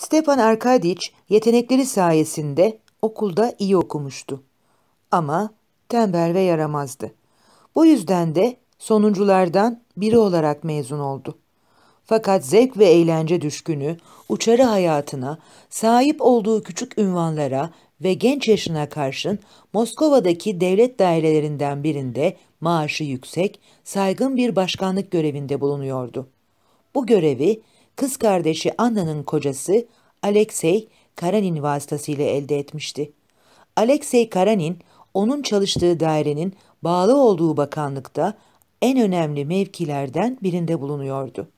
Stepan Arkadiç yetenekleri sayesinde okulda iyi okumuştu. Ama tembel ve yaramazdı. Bu yüzden de sonunculardan biri olarak mezun oldu. Fakat zevk ve eğlence düşkünü, uçarı hayatına, sahip olduğu küçük ünvanlara ve genç yaşına karşın Moskova'daki devlet dairelerinden birinde maaşı yüksek, saygın bir başkanlık görevinde bulunuyordu. Bu görevi kız kardeşi Anna'nın kocası Alexey Karanin vasıtasıyla elde etmişti. Alexey Karanin, onun çalıştığı dairenin bağlı olduğu bakanlıkta en önemli mevkilerden birinde bulunuyordu.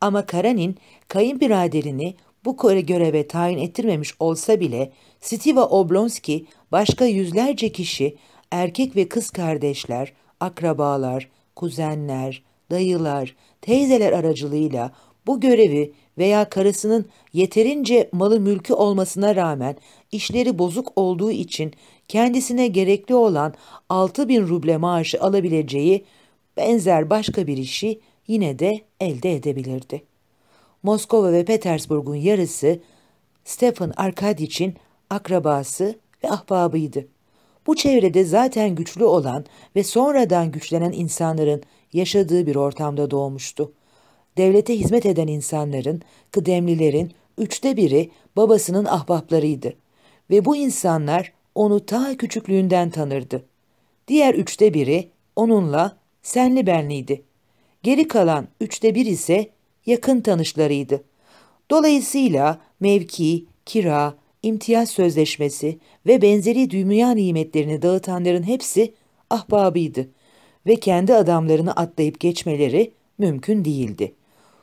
Ama Karanin, kayınbiraderini bu göreve tayin ettirmemiş olsa bile Stiva Oblonski başka yüzlerce kişi, erkek ve kız kardeşler, akrabalar, kuzenler, dayılar, teyzeler aracılığıyla bu görevi veya karısının yeterince malı mülkü olmasına rağmen işleri bozuk olduğu için kendisine gerekli olan 6 bin ruble maaşı alabileceği benzer başka bir işi yine de elde edebilirdi. Moskova ve Petersburg'un yarısı Stefan Arkadiç'in akrabası ve ahbabıydı. Bu çevrede zaten güçlü olan ve sonradan güçlenen insanların yaşadığı bir ortamda doğmuştu devlete hizmet eden insanların, kıdemlilerin üçte biri babasının ahbaplarıydı. Ve bu insanlar onu ta küçüklüğünden tanırdı. Diğer üçte biri onunla senli benliydi. Geri kalan üçte bir ise yakın tanışlarıydı. Dolayısıyla mevki, kira, imtiyaz sözleşmesi ve benzeri dünya nimetlerini dağıtanların hepsi ahbabıydı ve kendi adamlarını atlayıp geçmeleri mümkün değildi.''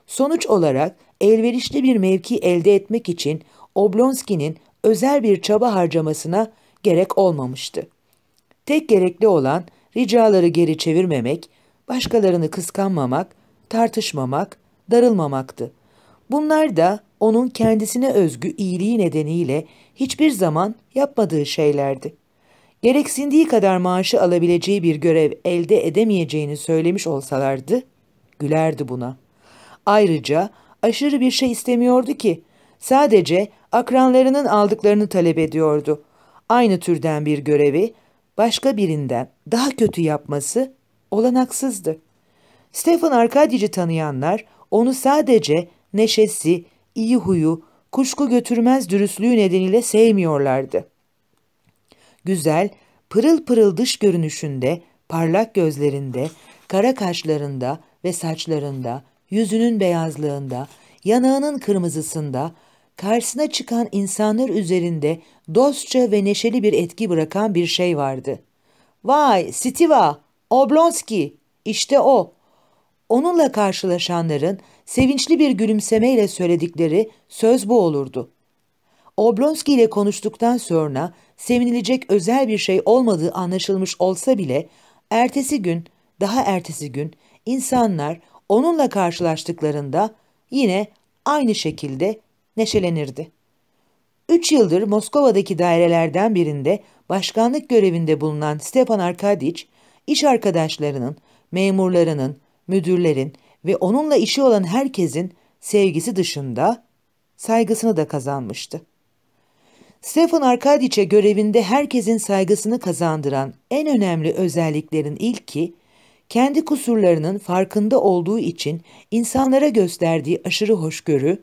Sonuç olarak elverişli bir mevki elde etmek için Oblonski'nin özel bir çaba harcamasına gerek olmamıştı. Tek gerekli olan ricaları geri çevirmemek, başkalarını kıskanmamak, tartışmamak, darılmamaktı. Bunlar da onun kendisine özgü iyiliği nedeniyle hiçbir zaman yapmadığı şeylerdi. Gereksindiği kadar maaşı alabileceği bir görev elde edemeyeceğini söylemiş olsalardı, gülerdi buna.'' Ayrıca aşırı bir şey istemiyordu ki. Sadece akranlarının aldıklarını talep ediyordu. Aynı türden bir görevi başka birinden daha kötü yapması olanaksızdı. Stefan Arkadyic'i tanıyanlar onu sadece neşesi, iyi huyu, kuşku götürmez dürüstlüğü nedeniyle sevmiyorlardı. Güzel, pırıl pırıl dış görünüşünde, parlak gözlerinde, kara kaşlarında ve saçlarında, yüzünün beyazlığında, yanağının kırmızısında, karşısına çıkan insanlar üzerinde dostça ve neşeli bir etki bırakan bir şey vardı. ''Vay, Stiva, Oblonski, işte o.'' Onunla karşılaşanların sevinçli bir gülümsemeyle söyledikleri söz bu olurdu. Oblonski ile konuştuktan sonra sevinilecek özel bir şey olmadığı anlaşılmış olsa bile ertesi gün, daha ertesi gün insanlar onunla karşılaştıklarında yine aynı şekilde neşelenirdi. Üç yıldır Moskova'daki dairelerden birinde başkanlık görevinde bulunan Stepan Arkadiç, iş arkadaşlarının, memurlarının, müdürlerin ve onunla işi olan herkesin sevgisi dışında saygısını da kazanmıştı. Stefan Arkadiç'e görevinde herkesin saygısını kazandıran en önemli özelliklerin ilki kendi kusurlarının farkında olduğu için insanlara gösterdiği aşırı hoşgörü,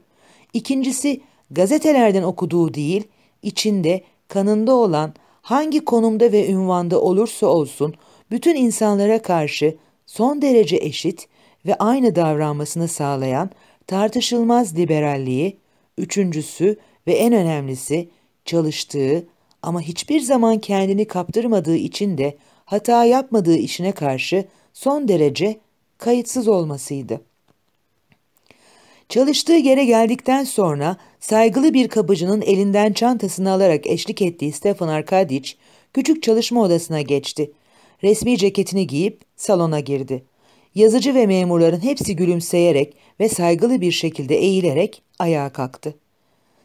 ikincisi gazetelerden okuduğu değil, içinde, kanında olan hangi konumda ve ünvanda olursa olsun bütün insanlara karşı son derece eşit ve aynı davranmasını sağlayan tartışılmaz liberalliği, üçüncüsü ve en önemlisi çalıştığı ama hiçbir zaman kendini kaptırmadığı için de hata yapmadığı işine karşı son derece kayıtsız olmasıydı. Çalıştığı yere geldikten sonra saygılı bir kapıcının elinden çantasını alarak eşlik ettiği Stefan Arkadic küçük çalışma odasına geçti. Resmi ceketini giyip salona girdi. Yazıcı ve memurların hepsi gülümseyerek ve saygılı bir şekilde eğilerek ayağa kalktı.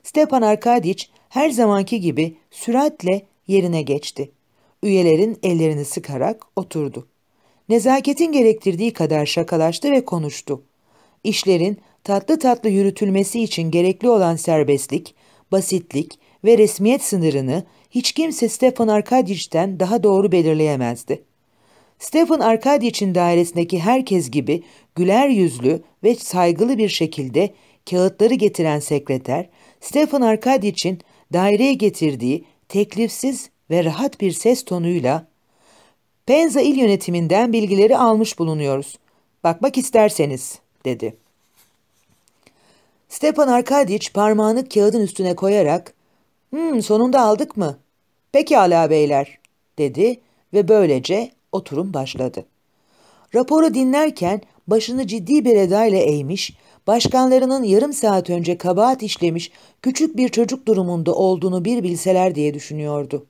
Stepan Arkadiç her zamanki gibi süratle yerine geçti. Üyelerin ellerini sıkarak oturdu. Nezaketin gerektirdiği kadar şakalaştı ve konuştu. İşlerin tatlı tatlı yürütülmesi için gerekli olan serbestlik, basitlik ve resmiyet sınırını hiç kimse Stefan Arkadiç'ten daha doğru belirleyemezdi. Stefan Arkadiç'in dairesindeki herkes gibi güler yüzlü ve saygılı bir şekilde kağıtları getiren sekreter, Stefan Arkadiç'in daireye getirdiği teklifsiz ve rahat bir ses tonuyla Penza il yönetiminden bilgileri almış bulunuyoruz. Bakmak isterseniz, dedi. Stepan Arkadiç parmağını kağıdın üstüne koyarak, ''Hmm, sonunda aldık mı? Pekala beyler.'' dedi ve böylece oturum başladı. Raporu dinlerken başını ciddi bir edayla eğmiş, başkanlarının yarım saat önce kabahat işlemiş küçük bir çocuk durumunda olduğunu bir bilseler diye düşünüyordu.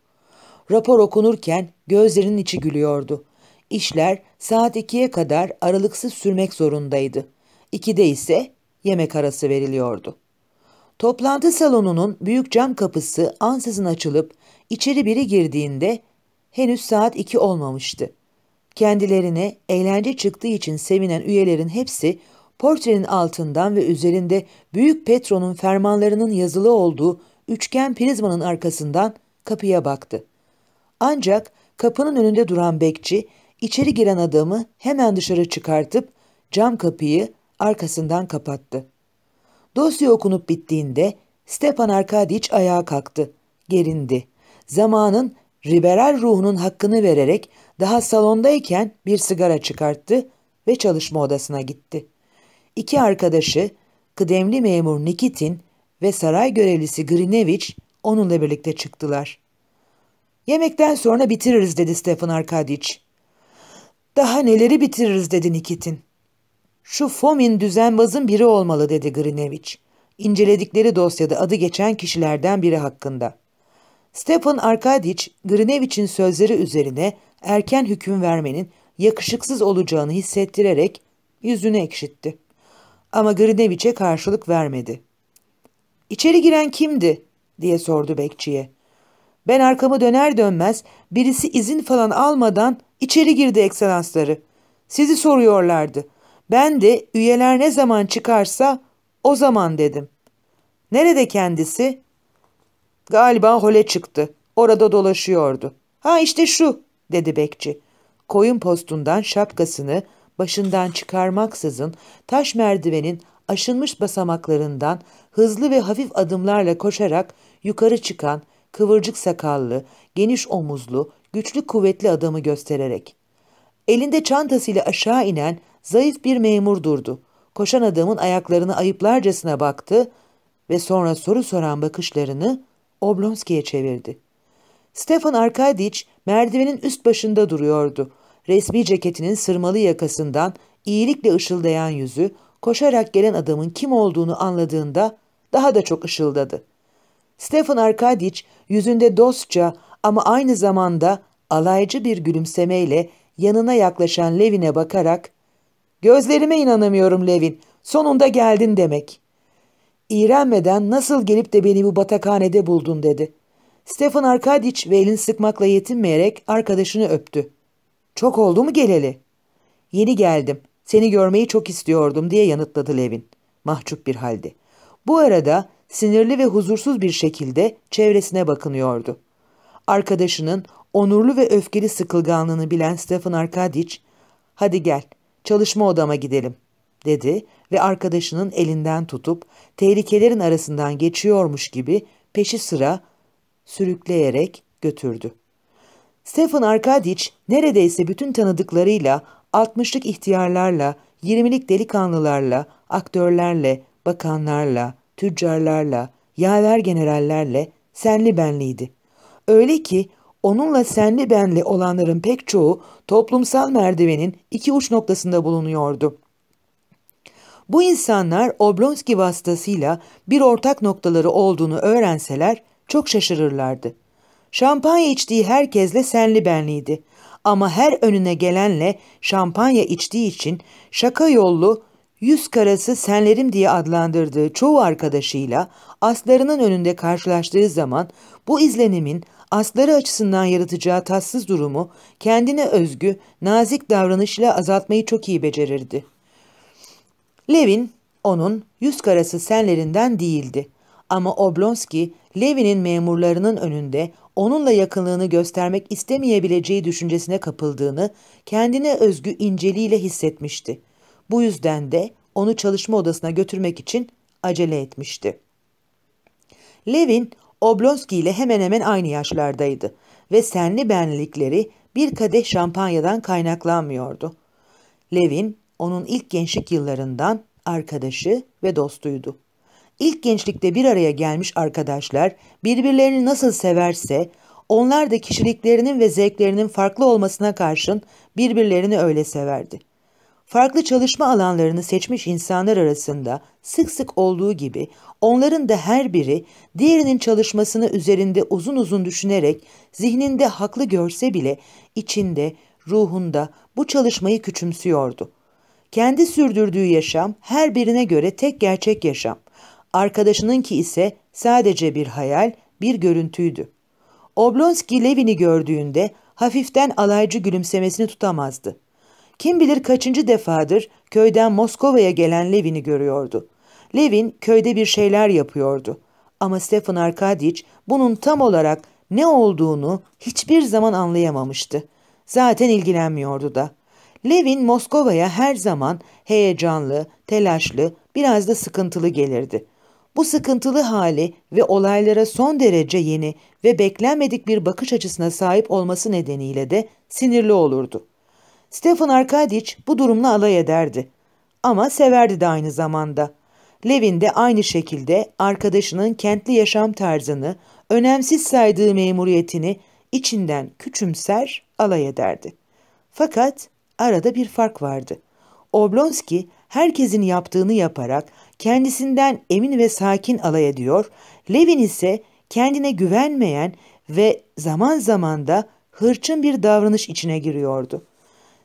Rapor okunurken gözlerinin içi gülüyordu. İşler saat ikiye kadar aralıksız sürmek zorundaydı. İkide ise yemek arası veriliyordu. Toplantı salonunun büyük cam kapısı ansızın açılıp içeri biri girdiğinde henüz saat iki olmamıştı. Kendilerine eğlence çıktığı için sevinen üyelerin hepsi portrenin altından ve üzerinde Büyük Petro'nun fermanlarının yazılı olduğu üçgen prizmanın arkasından kapıya baktı. Ancak kapının önünde duran bekçi içeri giren adamı hemen dışarı çıkartıp cam kapıyı arkasından kapattı. Dosya okunup bittiğinde Stepan Arkadiç ayağa kalktı, gerindi. Zamanın liberal ruhunun hakkını vererek daha salondayken bir sigara çıkarttı ve çalışma odasına gitti. İki arkadaşı, kıdemli memur Nikitin ve saray görevlisi Grinevich onunla birlikte çıktılar. Yemekten sonra bitiririz dedi Stefan Arkadiç. Daha neleri bitiririz dedi Nikitin. Şu Fomin düzenbazın biri olmalı dedi Grinevich. İnceledikleri dosyada adı geçen kişilerden biri hakkında. Stefan Arkadiç, Grinevich'in sözleri üzerine erken hüküm vermenin yakışıksız olacağını hissettirerek yüzünü ekşitti. Ama Grinevich'e karşılık vermedi. ''İçeri giren kimdi?'' diye sordu bekçiye. Ben arkamı döner dönmez birisi izin falan almadan içeri girdi ekselansları. Sizi soruyorlardı. Ben de üyeler ne zaman çıkarsa o zaman dedim. Nerede kendisi? Galiba hole çıktı. Orada dolaşıyordu. Ha işte şu dedi bekçi. Koyun postundan şapkasını başından çıkarmaksızın taş merdivenin aşınmış basamaklarından hızlı ve hafif adımlarla koşarak yukarı çıkan kıvırcık sakallı, geniş omuzlu, güçlü kuvvetli adamı göstererek. Elinde çantasıyla aşağı inen zayıf bir memur durdu. Koşan adamın ayaklarını ayıplarcasına baktı ve sonra soru soran bakışlarını Oblonski'ye çevirdi. Stefan Arkadiç merdivenin üst başında duruyordu. Resmi ceketinin sırmalı yakasından iyilikle ışıldayan yüzü koşarak gelen adamın kim olduğunu anladığında daha da çok ışıldadı. Stefan Arkadiç yüzünde dostça ama aynı zamanda alaycı bir gülümsemeyle yanına yaklaşan Levin'e bakarak ''Gözlerime inanamıyorum Levin, sonunda geldin demek.'' İğrenmeden nasıl gelip de beni bu batakhanede buldun dedi. Stefan Arkadiç ve elin sıkmakla yetinmeyerek arkadaşını öptü. Çok oldu mu geleli? Yeni geldim. Seni görmeyi çok istiyordum diye yanıtladı Levin. Mahcup bir halde. Bu arada sinirli ve huzursuz bir şekilde çevresine bakınıyordu. Arkadaşının onurlu ve öfkeli sıkılganlığını bilen Stefan Arkadiç, ''Hadi gel, çalışma odama gidelim.'' dedi ve arkadaşının elinden tutup tehlikelerin arasından geçiyormuş gibi peşi sıra sürükleyerek götürdü. Stefan Arkadiç neredeyse bütün tanıdıklarıyla, altmışlık ihtiyarlarla, yirmilik delikanlılarla, aktörlerle, bakanlarla, tüccarlarla, yaver generallerle senli benliydi. Öyle ki onunla senli benli olanların pek çoğu toplumsal merdivenin iki uç noktasında bulunuyordu. Bu insanlar Oblonski vasıtasıyla bir ortak noktaları olduğunu öğrenseler çok şaşırırlardı. Şampanya içtiği herkesle senli benliydi ama her önüne gelenle şampanya içtiği için şaka yollu yüz karası senlerim diye adlandırdığı çoğu arkadaşıyla aslarının önünde karşılaştığı zaman bu izlenimin asları açısından yaratacağı tatsız durumu kendine özgü nazik davranışla azaltmayı çok iyi becerirdi. Levin onun yüz karası senlerinden değildi ama Oblonski Levin'in memurlarının önünde onunla yakınlığını göstermek istemeyebileceği düşüncesine kapıldığını kendine özgü inceliğiyle hissetmişti. Bu yüzden de onu çalışma odasına götürmek için acele etmişti. Levin, Oblonski ile hemen hemen aynı yaşlardaydı ve senli benlikleri bir kadeh şampanyadan kaynaklanmıyordu. Levin, onun ilk gençlik yıllarından arkadaşı ve dostuydu. İlk gençlikte bir araya gelmiş arkadaşlar birbirlerini nasıl severse onlar da kişiliklerinin ve zevklerinin farklı olmasına karşın birbirlerini öyle severdi farklı çalışma alanlarını seçmiş insanlar arasında sık sık olduğu gibi onların da her biri diğerinin çalışmasını üzerinde uzun uzun düşünerek zihninde haklı görse bile içinde, ruhunda bu çalışmayı küçümsüyordu. Kendi sürdürdüğü yaşam her birine göre tek gerçek yaşam. Arkadaşınınki ise sadece bir hayal, bir görüntüydü. Oblonski Levin'i gördüğünde hafiften alaycı gülümsemesini tutamazdı. Kim bilir kaçıncı defadır köyden Moskova'ya gelen Levin'i görüyordu. Levin köyde bir şeyler yapıyordu. Ama Stefan Arkadiç bunun tam olarak ne olduğunu hiçbir zaman anlayamamıştı. Zaten ilgilenmiyordu da. Levin Moskova'ya her zaman heyecanlı, telaşlı, biraz da sıkıntılı gelirdi. Bu sıkıntılı hali ve olaylara son derece yeni ve beklenmedik bir bakış açısına sahip olması nedeniyle de sinirli olurdu. Stefan Arkadiç bu durumla alay ederdi. Ama severdi de aynı zamanda. Levin de aynı şekilde arkadaşının kentli yaşam tarzını, önemsiz saydığı memuriyetini içinden küçümser, alay ederdi. Fakat arada bir fark vardı. Oblonski herkesin yaptığını yaparak kendisinden emin ve sakin alay ediyor, Levin ise kendine güvenmeyen ve zaman zaman da hırçın bir davranış içine giriyordu.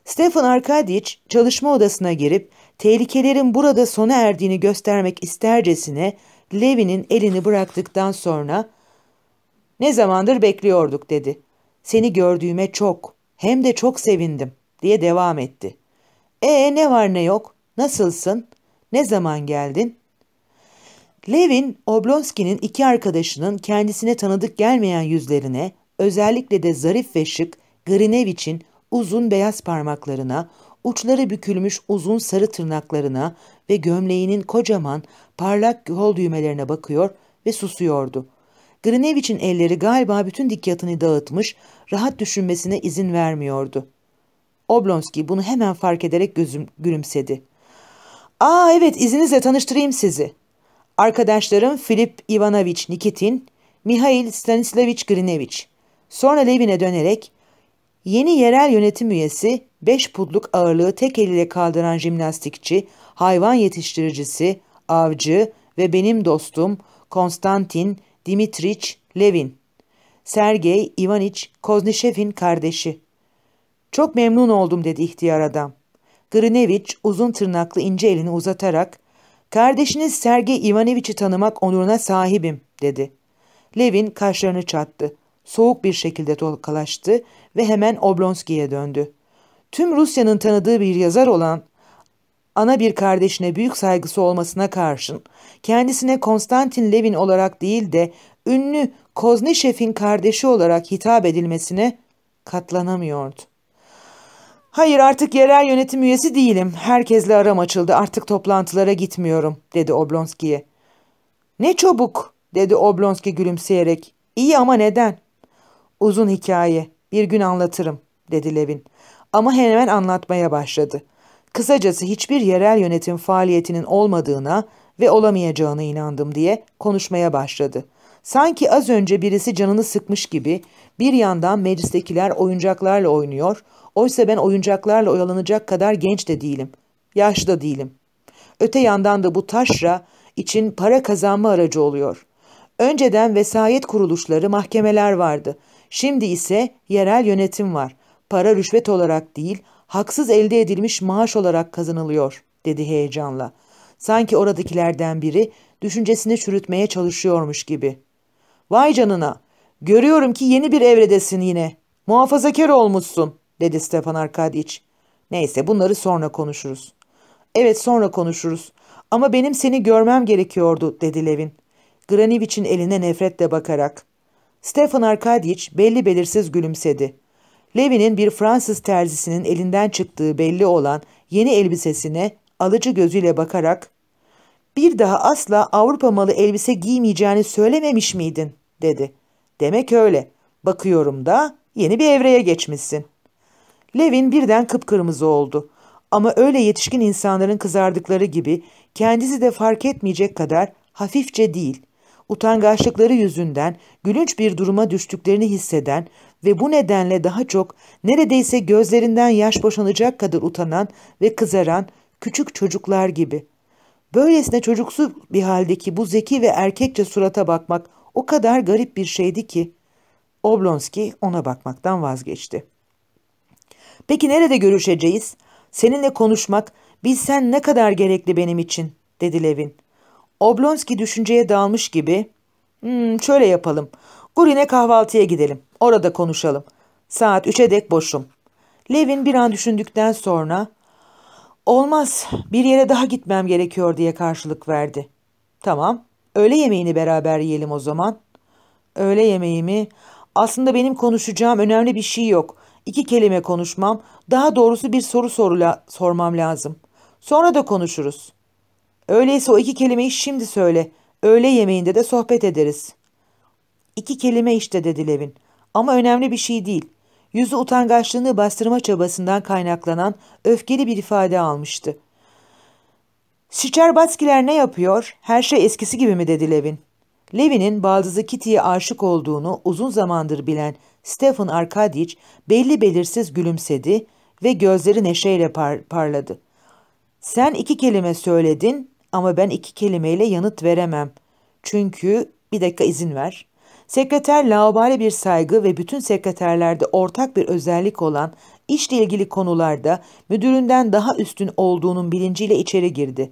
Stefan Arkadic çalışma odasına girip tehlikelerin burada sona erdiğini göstermek istercesine Levin'in elini bıraktıktan sonra ''Ne zamandır bekliyorduk'' dedi. ''Seni gördüğüme çok, hem de çok sevindim.'' diye devam etti. ''Ee ne var ne yok, nasılsın, ne zaman geldin?'' Levin, Oblonski'nin iki arkadaşının kendisine tanıdık gelmeyen yüzlerine, özellikle de zarif ve şık Grinevich'in uzun beyaz parmaklarına, uçları bükülmüş uzun sarı tırnaklarına ve gömleğinin kocaman parlak kol düğmelerine bakıyor ve susuyordu. Grinevich'in elleri galiba bütün dikkatini dağıtmış, rahat düşünmesine izin vermiyordu. Oblonski bunu hemen fark ederek gözüm gülümsedi. ''Aa evet izinizle tanıştırayım sizi. Arkadaşlarım Filip Ivanovich Nikitin, Mihail Stanislavich Grinevich.'' Sonra Levin'e dönerek Yeni yerel yönetim üyesi 5 pudluk ağırlığı tek eliyle kaldıran jimnastikçi, hayvan yetiştiricisi, avcı ve benim dostum Konstantin Dimitriç Levin. Sergey Ivanich Koznişev'in kardeşi. Çok memnun oldum dedi ihtiyar adam. Grinevich uzun tırnaklı ince elini uzatarak ''Kardeşiniz Sergey Ivanovich'i tanımak onuruna sahibim.'' dedi. Levin kaşlarını çattı soğuk bir şekilde tokalaştı ve hemen Oblonski'ye döndü. Tüm Rusya'nın tanıdığı bir yazar olan ana bir kardeşine büyük saygısı olmasına karşın kendisine Konstantin Levin olarak değil de ünlü Kozneşev'in kardeşi olarak hitap edilmesine katlanamıyordu. Hayır artık yerel yönetim üyesi değilim. Herkesle aram açıldı. Artık toplantılara gitmiyorum dedi Oblonski'ye. Ne çabuk dedi Oblonski gülümseyerek. İyi ama neden? Uzun hikaye, bir gün anlatırım, dedi Levin. Ama hemen anlatmaya başladı. Kısacası hiçbir yerel yönetim faaliyetinin olmadığına ve olamayacağına inandım diye konuşmaya başladı. Sanki az önce birisi canını sıkmış gibi bir yandan meclistekiler oyuncaklarla oynuyor, oysa ben oyuncaklarla oyalanacak kadar genç de değilim, yaşlı da değilim. Öte yandan da bu taşra için para kazanma aracı oluyor. Önceden vesayet kuruluşları, mahkemeler vardı. Şimdi ise yerel yönetim var. Para rüşvet olarak değil, haksız elde edilmiş maaş olarak kazanılıyor, dedi heyecanla. Sanki oradakilerden biri düşüncesini çürütmeye çalışıyormuş gibi. Vay canına, görüyorum ki yeni bir evredesin yine. Muhafazakar olmuşsun, dedi Stefan Arkadiç. Neyse bunları sonra konuşuruz. Evet sonra konuşuruz. Ama benim seni görmem gerekiyordu, dedi Levin. Granivich'in eline nefretle bakarak. Stefan Arkadiç belli belirsiz gülümsedi. Levi'nin bir Fransız terzisinin elinden çıktığı belli olan yeni elbisesine alıcı gözüyle bakarak ''Bir daha asla Avrupa malı elbise giymeyeceğini söylememiş miydin?'' dedi. ''Demek öyle. Bakıyorum da yeni bir evreye geçmişsin.'' Levin birden kıpkırmızı oldu. Ama öyle yetişkin insanların kızardıkları gibi kendisi de fark etmeyecek kadar hafifçe değil, utangaçlıkları yüzünden gülünç bir duruma düştüklerini hisseden ve bu nedenle daha çok neredeyse gözlerinden yaş boşanacak kadar utanan ve kızaran küçük çocuklar gibi. Böylesine çocuksu bir haldeki bu zeki ve erkekçe surata bakmak o kadar garip bir şeydi ki Oblonski ona bakmaktan vazgeçti. Peki nerede görüşeceğiz? Seninle konuşmak bilsen ne kadar gerekli benim için dedi Levin. Oblonski düşünceye dalmış gibi hmm, şöyle yapalım. Gurin'e kahvaltıya gidelim. Orada konuşalım. Saat 3'e dek boşum. Levin bir an düşündükten sonra olmaz bir yere daha gitmem gerekiyor diye karşılık verdi. Tamam öğle yemeğini beraber yiyelim o zaman. Öğle yemeğimi aslında benim konuşacağım önemli bir şey yok. İki kelime konuşmam daha doğrusu bir soru sorula, sormam lazım. Sonra da konuşuruz.'' Öyleyse o iki kelimeyi şimdi söyle. Öğle yemeğinde de sohbet ederiz. İki kelime işte dedi Levin. Ama önemli bir şey değil. Yüzü utangaçlığını bastırma çabasından kaynaklanan öfkeli bir ifade almıştı. Şiçerbatskiler ne yapıyor? Her şey eskisi gibi mi dedi Levin. Levin'in baldızı Kitty'ye aşık olduğunu uzun zamandır bilen Stephen Arkadic belli belirsiz gülümsedi ve gözleri neşeyle par parladı. Sen iki kelime söyledin, ama ben iki kelimeyle yanıt veremem. Çünkü bir dakika izin ver. Sekreter laubali bir saygı ve bütün sekreterlerde ortak bir özellik olan işle ilgili konularda müdüründen daha üstün olduğunun bilinciyle içeri girdi.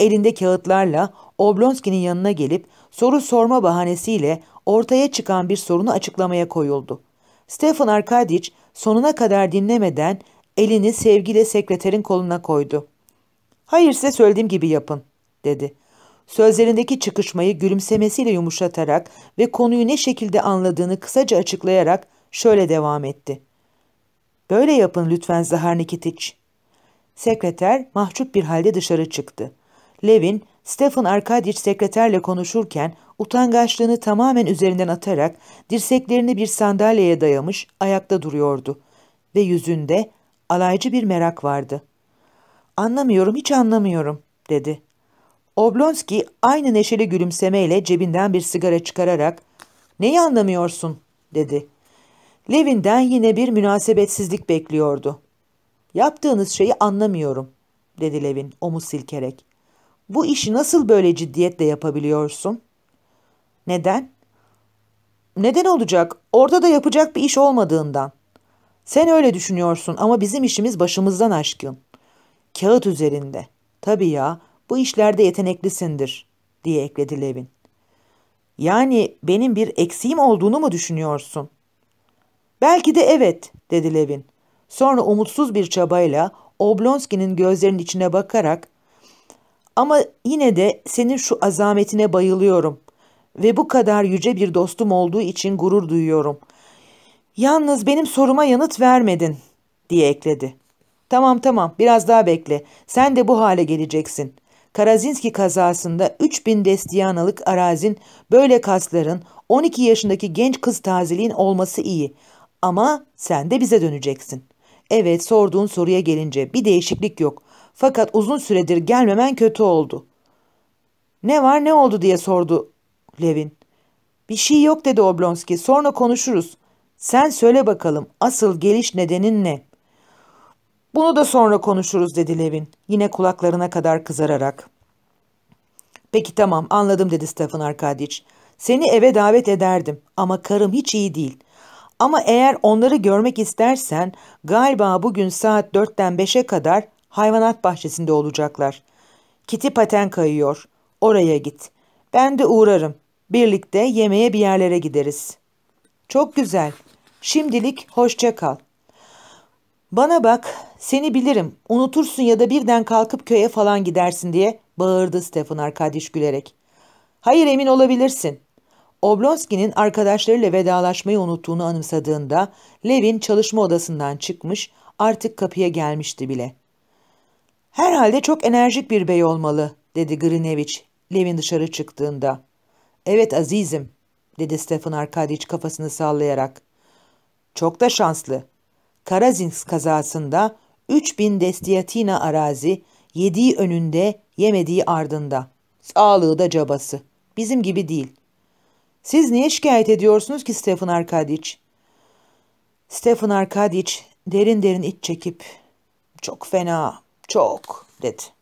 Elinde kağıtlarla Oblonski'nin yanına gelip soru sorma bahanesiyle ortaya çıkan bir sorunu açıklamaya koyuldu. Stefan Arkadiç sonuna kadar dinlemeden elini sevgiyle sekreterin koluna koydu. ''Hayır size söylediğim gibi yapın.'' dedi. Sözlerindeki çıkışmayı gülümsemesiyle yumuşatarak ve konuyu ne şekilde anladığını kısaca açıklayarak şöyle devam etti. Böyle yapın lütfen Zahar Nikitiç. Sekreter mahcup bir halde dışarı çıktı. Levin, Stefan Arkadiç sekreterle konuşurken utangaçlığını tamamen üzerinden atarak dirseklerini bir sandalyeye dayamış ayakta duruyordu ve yüzünde alaycı bir merak vardı. ''Anlamıyorum, hiç anlamıyorum.'' dedi. Oblonski aynı neşeli gülümsemeyle cebinden bir sigara çıkararak ''Neyi anlamıyorsun?'' dedi. Levin'den yine bir münasebetsizlik bekliyordu. ''Yaptığınız şeyi anlamıyorum.'' dedi Levin omuz silkerek. ''Bu işi nasıl böyle ciddiyetle yapabiliyorsun?'' ''Neden?'' ''Neden olacak? Orada da yapacak bir iş olmadığından.'' ''Sen öyle düşünüyorsun ama bizim işimiz başımızdan aşkın.'' ''Kağıt üzerinde.'' ''Tabii ya.'' Bu işlerde yeteneklisindir diye ekledi Levin. Yani benim bir eksiğim olduğunu mu düşünüyorsun? Belki de evet dedi Levin. Sonra umutsuz bir çabayla Oblonski'nin gözlerinin içine bakarak ama yine de senin şu azametine bayılıyorum ve bu kadar yüce bir dostum olduğu için gurur duyuyorum. Yalnız benim soruma yanıt vermedin diye ekledi. Tamam tamam biraz daha bekle. Sen de bu hale geleceksin. Karazinski kazasında 3000 destiyanalık arazin böyle kasların 12 yaşındaki genç kız tazeliğin olması iyi. Ama sen de bize döneceksin. Evet sorduğun soruya gelince bir değişiklik yok. Fakat uzun süredir gelmemen kötü oldu. Ne var ne oldu diye sordu Levin. Bir şey yok dedi Oblonski. Sonra konuşuruz. Sen söyle bakalım asıl geliş nedenin ne?'' Bunu da sonra konuşuruz dedi Levin yine kulaklarına kadar kızararak. Peki tamam anladım dedi Stefan Arkadiç. Seni eve davet ederdim ama karım hiç iyi değil. Ama eğer onları görmek istersen galiba bugün saat dörtten beşe kadar hayvanat bahçesinde olacaklar. Kiti paten kayıyor. Oraya git. Ben de uğrarım. Birlikte yemeğe bir yerlere gideriz. Çok güzel. Şimdilik hoşça kal. Bana bak, seni bilirim. Unutursun ya da birden kalkıp köye falan gidersin diye bağırdı Stefan Arkadiş gülerek. Hayır emin olabilirsin. Oblonski'nin arkadaşlarıyla vedalaşmayı unuttuğunu anımsadığında Levin çalışma odasından çıkmış, artık kapıya gelmişti bile. Herhalde çok enerjik bir bey olmalı, dedi Grineviç, Levin dışarı çıktığında. Evet azizim, dedi Stefan Arkadiç kafasını sallayarak. Çok da şanslı. Karazins kazasında 3000 destiyatina arazi yediği önünde yemediği ardında. Sağlığı da cabası. Bizim gibi değil. Siz niye şikayet ediyorsunuz ki Stefan Arkadiç? Stefan Arkadiç derin derin iç çekip çok fena, çok dedi.